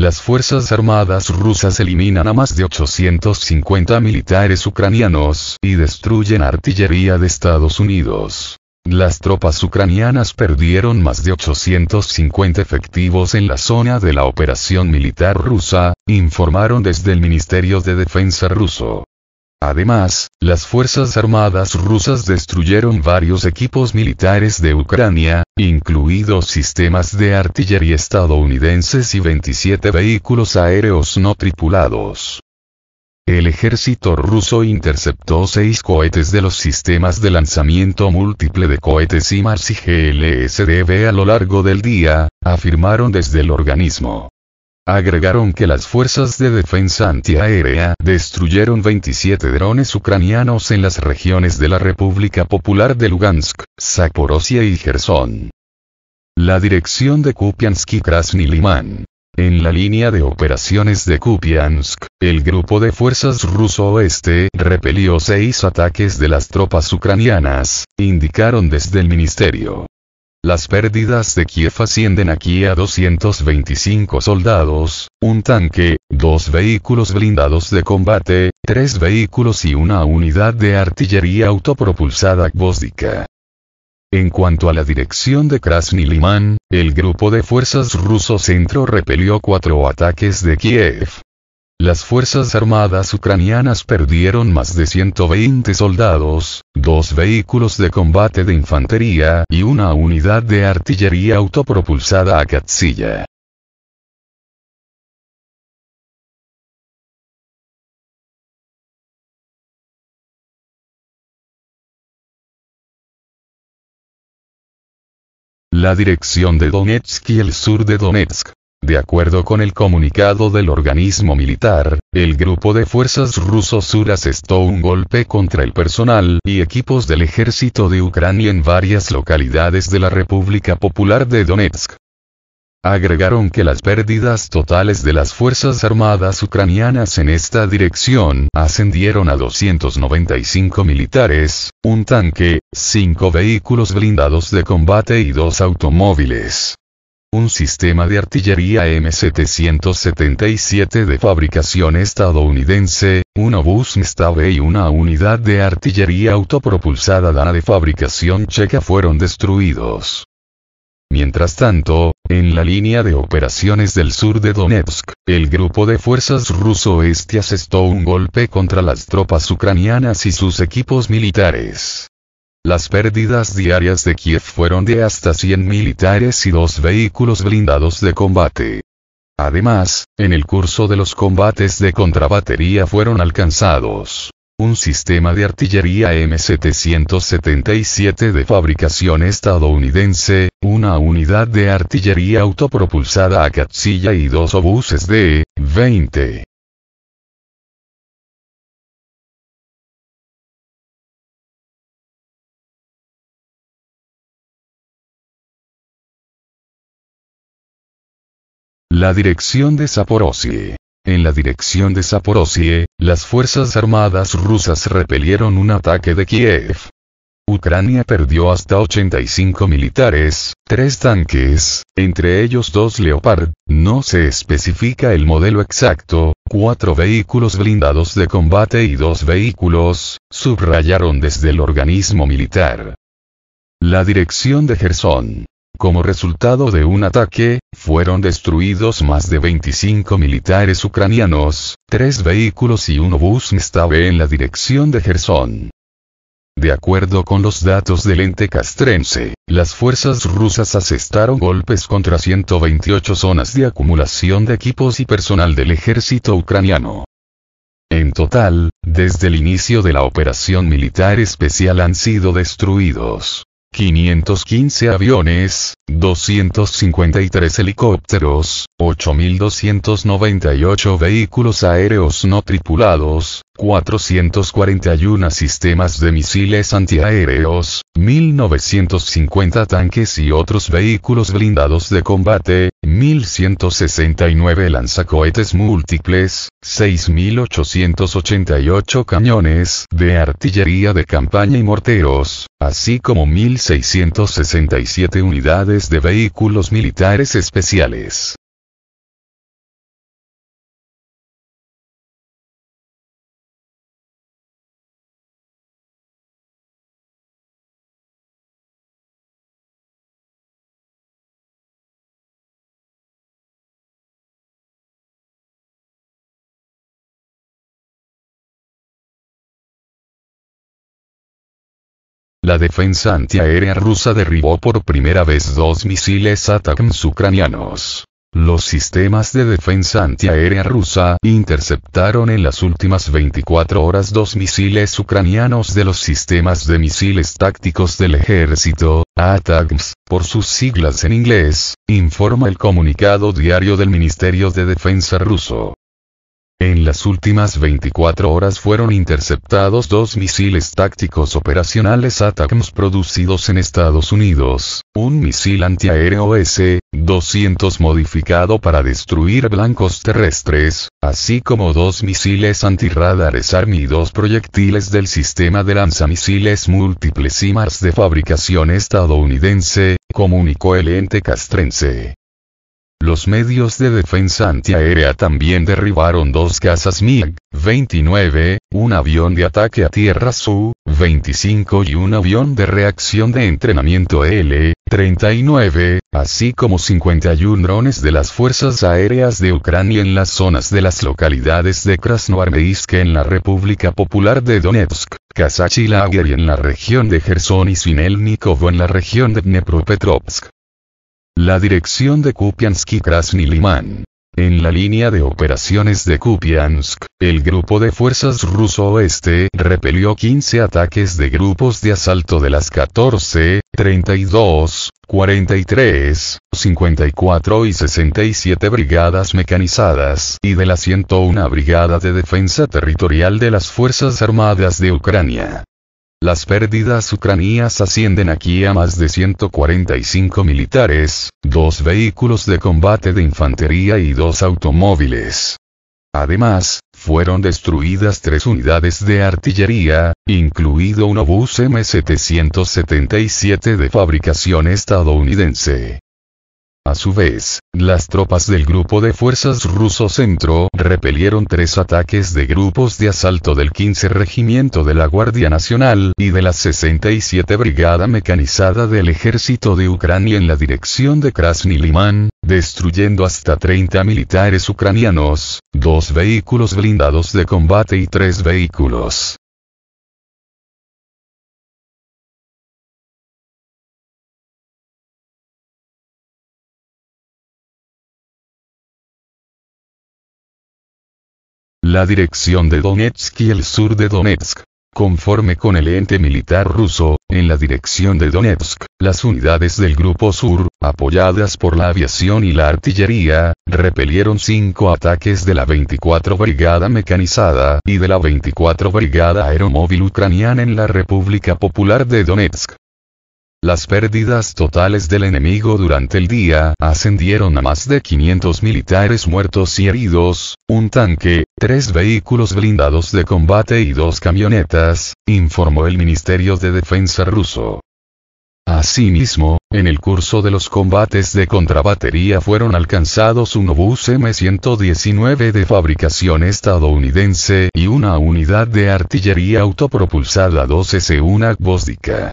Las Fuerzas Armadas rusas eliminan a más de 850 militares ucranianos y destruyen artillería de Estados Unidos. Las tropas ucranianas perdieron más de 850 efectivos en la zona de la operación militar rusa, informaron desde el Ministerio de Defensa ruso. Además, las Fuerzas Armadas rusas destruyeron varios equipos militares de Ucrania, incluidos sistemas de artillería estadounidenses y 27 vehículos aéreos no tripulados. El ejército ruso interceptó seis cohetes de los sistemas de lanzamiento múltiple de cohetes IMARS y GLSDB a lo largo del día, afirmaron desde el organismo. Agregaron que las fuerzas de defensa antiaérea destruyeron 27 drones ucranianos en las regiones de la República Popular de Lugansk, Zaporozhia y Gerson. La dirección de Kupiansk y Krasny En la línea de operaciones de Kupiansk, el grupo de fuerzas ruso oeste repelió seis ataques de las tropas ucranianas, indicaron desde el ministerio. Las pérdidas de Kiev ascienden aquí a 225 soldados, un tanque, dos vehículos blindados de combate, tres vehículos y una unidad de artillería autopropulsada Gvozdica. En cuanto a la dirección de Krasny Liman, el grupo de fuerzas ruso centro repelió cuatro ataques de Kiev, las Fuerzas Armadas ucranianas perdieron más de 120 soldados, dos vehículos de combate de infantería y una unidad de artillería autopropulsada a Katsilla. La dirección de Donetsk y el sur de Donetsk de acuerdo con el comunicado del organismo militar, el grupo de fuerzas rusos Sur asestó un golpe contra el personal y equipos del ejército de Ucrania en varias localidades de la República Popular de Donetsk. Agregaron que las pérdidas totales de las Fuerzas Armadas ucranianas en esta dirección ascendieron a 295 militares, un tanque, cinco vehículos blindados de combate y dos automóviles un sistema de artillería M777 de fabricación estadounidense, un obús Mstave y una unidad de artillería autopropulsada Dana de fabricación checa fueron destruidos. Mientras tanto, en la línea de operaciones del sur de Donetsk, el grupo de fuerzas ruso-este asestó un golpe contra las tropas ucranianas y sus equipos militares. Las pérdidas diarias de Kiev fueron de hasta 100 militares y dos vehículos blindados de combate. Además, en el curso de los combates de contrabatería fueron alcanzados un sistema de artillería M777 de fabricación estadounidense, una unidad de artillería autopropulsada a Katsilla y dos obuses de 20 La dirección de Saporosie. En la dirección de Saporosie, las Fuerzas Armadas rusas repelieron un ataque de Kiev. Ucrania perdió hasta 85 militares, tres tanques, entre ellos dos Leopard, no se especifica el modelo exacto, cuatro vehículos blindados de combate y dos vehículos, subrayaron desde el organismo militar. La dirección de Gerson. Como resultado de un ataque, fueron destruidos más de 25 militares ucranianos, tres vehículos y un obús Mstave en la dirección de Gerson. De acuerdo con los datos del ente castrense, las fuerzas rusas asestaron golpes contra 128 zonas de acumulación de equipos y personal del ejército ucraniano. En total, desde el inicio de la operación militar especial han sido destruidos 515 aviones, 253 helicópteros, 8.298 vehículos aéreos no tripulados, 441 sistemas de misiles antiaéreos, 1950 tanques y otros vehículos blindados de combate, 1169 lanzacohetes múltiples, 6888 cañones de artillería de campaña y morteros, así como 1667 unidades de vehículos militares especiales. la defensa antiaérea rusa derribó por primera vez dos misiles ATACMS ucranianos. Los sistemas de defensa antiaérea rusa interceptaron en las últimas 24 horas dos misiles ucranianos de los sistemas de misiles tácticos del ejército, ATAGMS, por sus siglas en inglés, informa el comunicado diario del Ministerio de Defensa ruso. En las últimas 24 horas fueron interceptados dos misiles tácticos operacionales ATACMS producidos en Estados Unidos, un misil antiaéreo S-200 modificado para destruir blancos terrestres, así como dos misiles antirradares ARMY y dos proyectiles del sistema de lanzamisiles múltiples más de fabricación estadounidense, comunicó el ente castrense. Los medios de defensa antiaérea también derribaron dos cazas MiG-29, un avión de ataque a tierra Su-25 y un avión de reacción de entrenamiento L-39, así como 51 drones de las Fuerzas Aéreas de Ucrania en las zonas de las localidades de Krasnoarmeisk en la República Popular de Donetsk, Kazachilager y en la región de Gerson y Sinelnikovo en la región de Dnepropetrovsk. La dirección de Kupiansk y Krasny Liman. En la línea de operaciones de Kupiansk, el grupo de fuerzas ruso oeste repelió 15 ataques de grupos de asalto de las 14, 32, 43, 54 y 67 brigadas mecanizadas y de la 101 Brigada de Defensa Territorial de las Fuerzas Armadas de Ucrania. Las pérdidas ucranianas ascienden aquí a más de 145 militares, dos vehículos de combate de infantería y dos automóviles. Además, fueron destruidas tres unidades de artillería, incluido un obús M777 de fabricación estadounidense. A su vez, las tropas del grupo de fuerzas ruso centro repelieron tres ataques de grupos de asalto del 15 Regimiento de la Guardia Nacional y de la 67 Brigada Mecanizada del Ejército de Ucrania en la dirección de Krasny Liman, destruyendo hasta 30 militares ucranianos, dos vehículos blindados de combate y tres vehículos la dirección de Donetsk y el sur de Donetsk. Conforme con el ente militar ruso, en la dirección de Donetsk, las unidades del Grupo Sur, apoyadas por la aviación y la artillería, repelieron cinco ataques de la 24 Brigada Mecanizada y de la 24 Brigada Aeromóvil Ucraniana en la República Popular de Donetsk. Las pérdidas totales del enemigo durante el día ascendieron a más de 500 militares muertos y heridos, un tanque, tres vehículos blindados de combate y dos camionetas, informó el Ministerio de Defensa ruso. Asimismo, en el curso de los combates de contrabatería fueron alcanzados un obús M119 de fabricación estadounidense y una unidad de artillería autopropulsada 12 s 1 Gvozdica.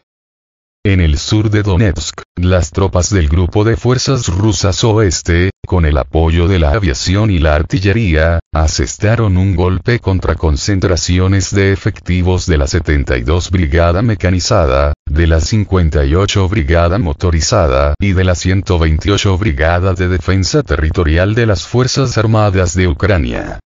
En el sur de Donetsk, las tropas del grupo de fuerzas rusas oeste, con el apoyo de la aviación y la artillería, asestaron un golpe contra concentraciones de efectivos de la 72 Brigada Mecanizada, de la 58 Brigada Motorizada y de la 128 Brigada de Defensa Territorial de las Fuerzas Armadas de Ucrania.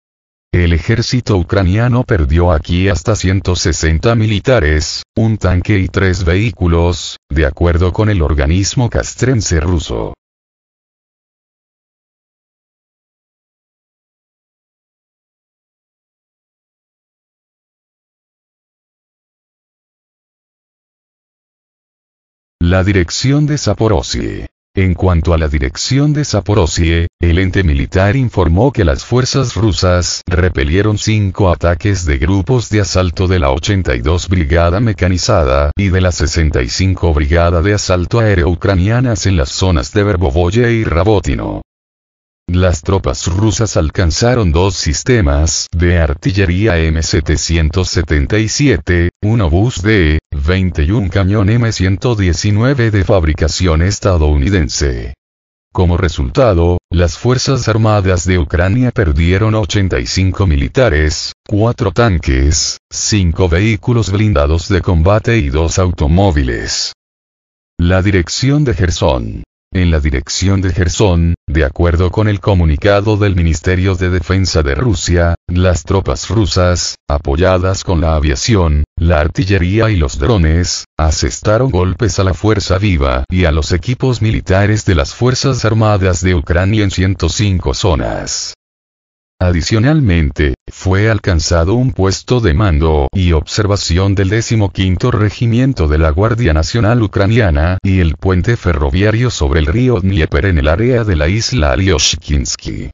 El ejército ucraniano perdió aquí hasta 160 militares, un tanque y tres vehículos, de acuerdo con el organismo castrense ruso. La dirección de Zaporozhye en cuanto a la dirección de Saporosie, el ente militar informó que las fuerzas rusas repelieron cinco ataques de grupos de asalto de la 82 Brigada Mecanizada y de la 65 Brigada de Asalto Aéreo Ucranianas en las zonas de Verbovoye y Rabotino. Las tropas rusas alcanzaron dos sistemas de artillería M777, un obús de 21 camión M119 de fabricación estadounidense. Como resultado, las Fuerzas Armadas de Ucrania perdieron 85 militares, 4 tanques, 5 vehículos blindados de combate y 2 automóviles. La dirección de Gerson en la dirección de Gerson, de acuerdo con el comunicado del Ministerio de Defensa de Rusia, las tropas rusas, apoyadas con la aviación, la artillería y los drones, asestaron golpes a la fuerza viva y a los equipos militares de las Fuerzas Armadas de Ucrania en 105 zonas. Adicionalmente, fue alcanzado un puesto de mando y observación del 15 Regimiento de la Guardia Nacional Ucraniana y el puente ferroviario sobre el río Dnieper en el área de la isla Alyoshkinsky.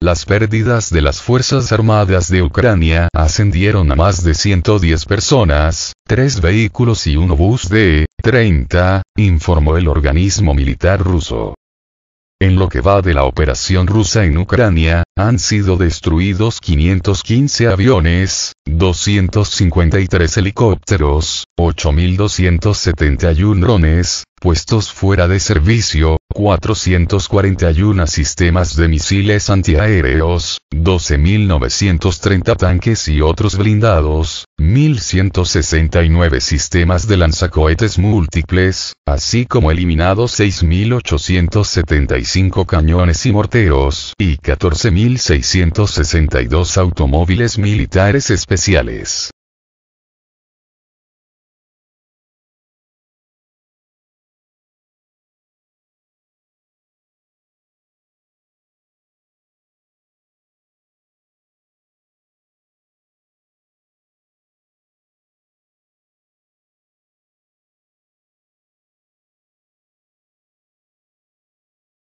Las pérdidas de las Fuerzas Armadas de Ucrania ascendieron a más de 110 personas, tres vehículos y un bus de 30, informó el organismo militar ruso. En lo que va de la operación rusa en Ucrania, han sido destruidos 515 aviones, 253 helicópteros, 8.271 drones, puestos fuera de servicio, 441 sistemas de misiles antiaéreos, 12.930 tanques y otros blindados, 1.169 sistemas de lanzacohetes múltiples, así como eliminados 6.875 cañones y morteros, y 14.662 automóviles militares especiales.